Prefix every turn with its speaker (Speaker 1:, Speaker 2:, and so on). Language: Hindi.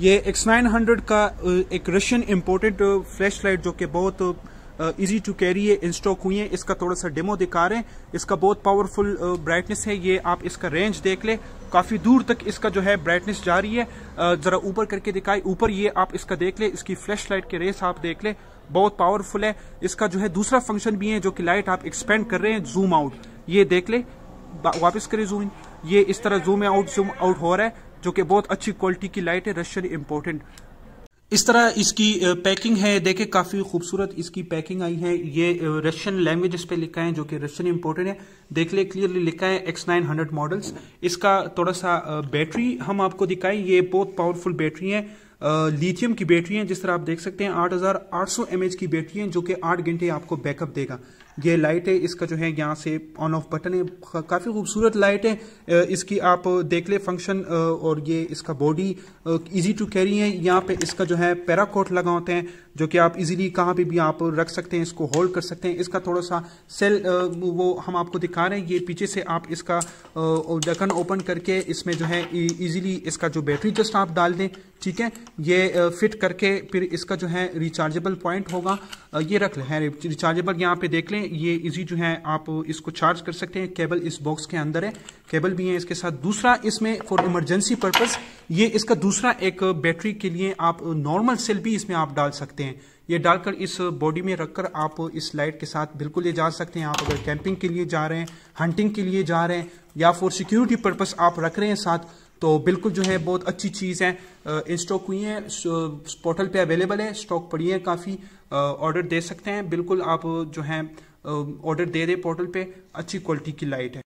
Speaker 1: ये एक्स नाइन हंड्रेड का एक रशियन इम्पोर्टेड फ्लैश लाइट जो कि बहुत इजी टू कैरी है इन स्टॉक हुई है इसका थोड़ा सा डेमो दिखा रहे हैं इसका बहुत पावरफुल ब्राइटनेस है ये आप इसका रेंज देख ले काफ़ी दूर तक इसका जो है ब्राइटनेस जा रही है ज़रा ऊपर करके दिखाई ऊपर ये आप इसका देख ले इसकी फ्लैश लाइट के रेस आप देख ले बहुत पावरफुल है इसका जो है दूसरा फंक्शन भी है जो कि लाइट आप एक्सपेंड कर रहे हैं जूम आउट ये देख ले वापस करे जूम ये इस तरह जूम आउट जूम आउट हो रहा है जो कि बहुत अच्छी क्वालिटी की लाइट है रशियन इम्पोर्टेंट इस तरह इसकी पैकिंग है देखे काफी खूबसूरत इसकी पैकिंग आई है ये रशियन लैंग्वेज इस पे लिखा है जो कि रशियन इम्पोर्टेंट है देख ले क्लियरली लिखा है एक्स नाइन हंड्रेड मॉडल्स इसका थोड़ा सा बैटरी हम आपको दिखाएं ये बहुत पावरफुल बैटरी है लिथियम की बैटरी है जिस तरह आप देख सकते हैं 8800 एच की बैटरी है जो कि 8 घंटे आपको बैकअप देगा ये लाइट है इसका जो है यहाँ से ऑन ऑफ बटन है काफ़ी खूबसूरत लाइट है इसकी आप देख ले फंक्शन और ये इसका बॉडी इजी टू कैरी है यहाँ पे इसका जो है पैराकोट लगा होते हैं जो कि आप इजीली कहाँ पे भी आप रख सकते हैं इसको होल्ड कर सकते हैं इसका थोड़ा सा सेल वो हम आपको दिखा रहे हैं ये पीछे से आप इसका ढक्कन ओपन करके इसमें जो है ईजिली e-, इसका जो बैटरी जस्ट आप डाल दें ठीक है ये फिट करके फिर इसका जो है रिचार्जेबल पॉइंट होगा ये रख लें है रिचार्जेबल यहाँ पे देख लें ये इजी जो है आप इसको चार्ज कर सकते हैं केबल इस बॉक्स के अंदर है केबल भी है इसके साथ दूसरा इसमें फॉर इमरजेंसी पर्पस ये इसका दूसरा एक बैटरी के लिए आप नॉर्मल सेल भी इसमें आप डाल सकते हैं ये डालकर इस बॉडी में रखकर आप इस लाइट के साथ बिल्कुल ले जा सकते हैं आप अगर कैंपिंग के लिए जा रहे हैं हंटिंग के लिए जा रहे हैं या फॉर सिक्योरिटी पर्पस आप रख रहे हैं साथ तो बिल्कुल जो है बहुत अच्छी चीज़ है इन स्टॉक हुई है पोर्टल पे अवेलेबल है स्टॉक पड़ी है काफ़ी ऑर्डर दे सकते हैं बिल्कुल आप जो है ऑर्डर दे रहे पोर्टल पे अच्छी क्वालिटी की लाइट है